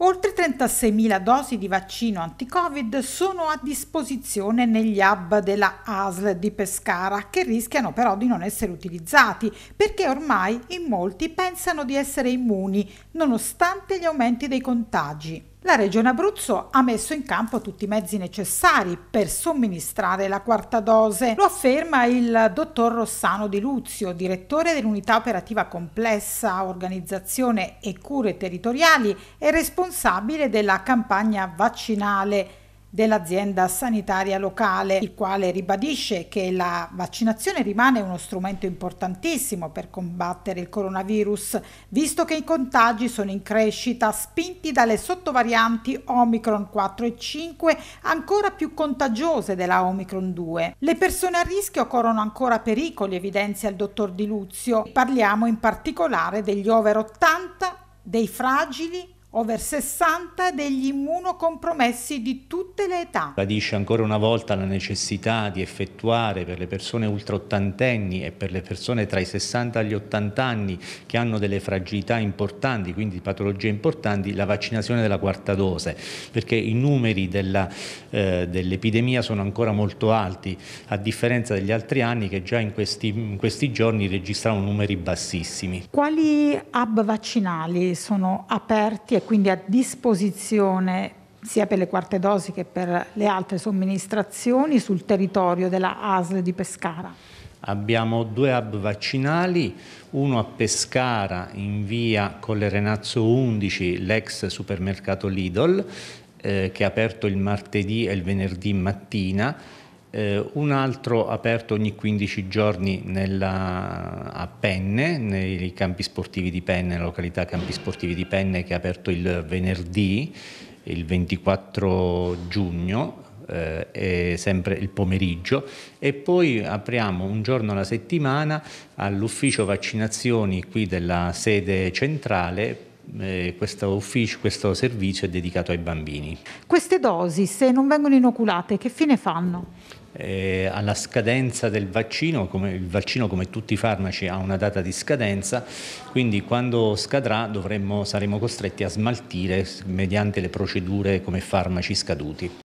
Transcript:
Oltre 36.000 dosi di vaccino anti-Covid sono a disposizione negli hub della ASL di Pescara, che rischiano però di non essere utilizzati, perché ormai in molti pensano di essere immuni, nonostante gli aumenti dei contagi la Regione Abruzzo ha messo in campo tutti i mezzi necessari per somministrare la quarta dose. Lo afferma il dottor Rossano Di Luzio, direttore dell'unità operativa complessa, organizzazione e cure territoriali e responsabile della campagna vaccinale dell'azienda sanitaria locale, il quale ribadisce che la vaccinazione rimane uno strumento importantissimo per combattere il coronavirus, visto che i contagi sono in crescita, spinti dalle sottovarianti Omicron 4 e 5, ancora più contagiose della Omicron 2. Le persone a rischio corrono ancora pericoli, evidenzia il dottor Di Luzio. Parliamo in particolare degli over 80, dei fragili over 60 degli immunocompromessi di tutte le età. Radice ancora una volta la necessità di effettuare per le persone ultra ottantenni e per le persone tra i 60 e gli 80 anni che hanno delle fragilità importanti, quindi patologie importanti, la vaccinazione della quarta dose, perché i numeri eh, dell'epidemia eh, dell sono ancora molto alti, a differenza degli altri anni che già in questi, in questi giorni registrano numeri bassissimi. Quali hub vaccinali sono aperti e quindi a disposizione sia per le quarte dosi che per le altre somministrazioni sul territorio della ASL di Pescara? Abbiamo due hub vaccinali, uno a Pescara in via Collerenazzo 11, l'ex supermercato Lidl, eh, che è aperto il martedì e il venerdì mattina, eh, un altro aperto ogni 15 giorni nella, a Penne, nei campi sportivi di Penne, nella località campi sportivi di Penne che è aperto il venerdì, il 24 giugno, eh, sempre il pomeriggio e poi apriamo un giorno alla settimana all'ufficio vaccinazioni qui della sede centrale eh, questo ufficio, questo servizio è dedicato ai bambini. Queste dosi, se non vengono inoculate, che fine fanno? Eh, alla scadenza del vaccino, come, il vaccino come tutti i farmaci ha una data di scadenza, quindi quando scadrà dovremmo, saremo costretti a smaltire mediante le procedure come farmaci scaduti.